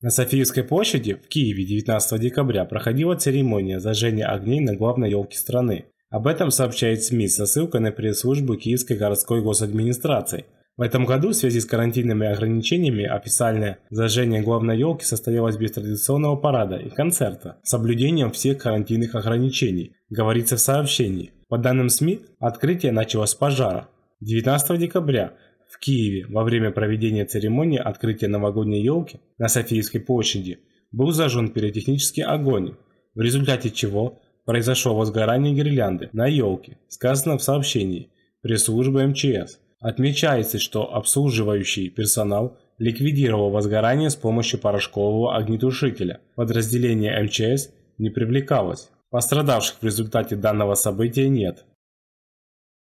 На Софийской площади в Киеве 19 декабря проходила церемония зажжения огней на главной елке страны. Об этом сообщает СМИ со ссылкой на пресс-службу Киевской городской госадминистрации. В этом году в связи с карантинными ограничениями официальное зажжение главной елки состоялось без традиционного парада и концерта с соблюдением всех карантинных ограничений, говорится в сообщении. По данным СМИ, открытие началось с пожара. 19 декабря в Киеве во время проведения церемонии открытия новогодней елки на Софийской площади был зажжен пиротехнический огонь, в результате чего произошло возгорание гирлянды на елке, сказано в сообщении пресс-службы МЧС. Отмечается, что обслуживающий персонал ликвидировал возгорание с помощью порошкового огнетушителя. Подразделение МЧС не привлекалось. Пострадавших в результате данного события нет.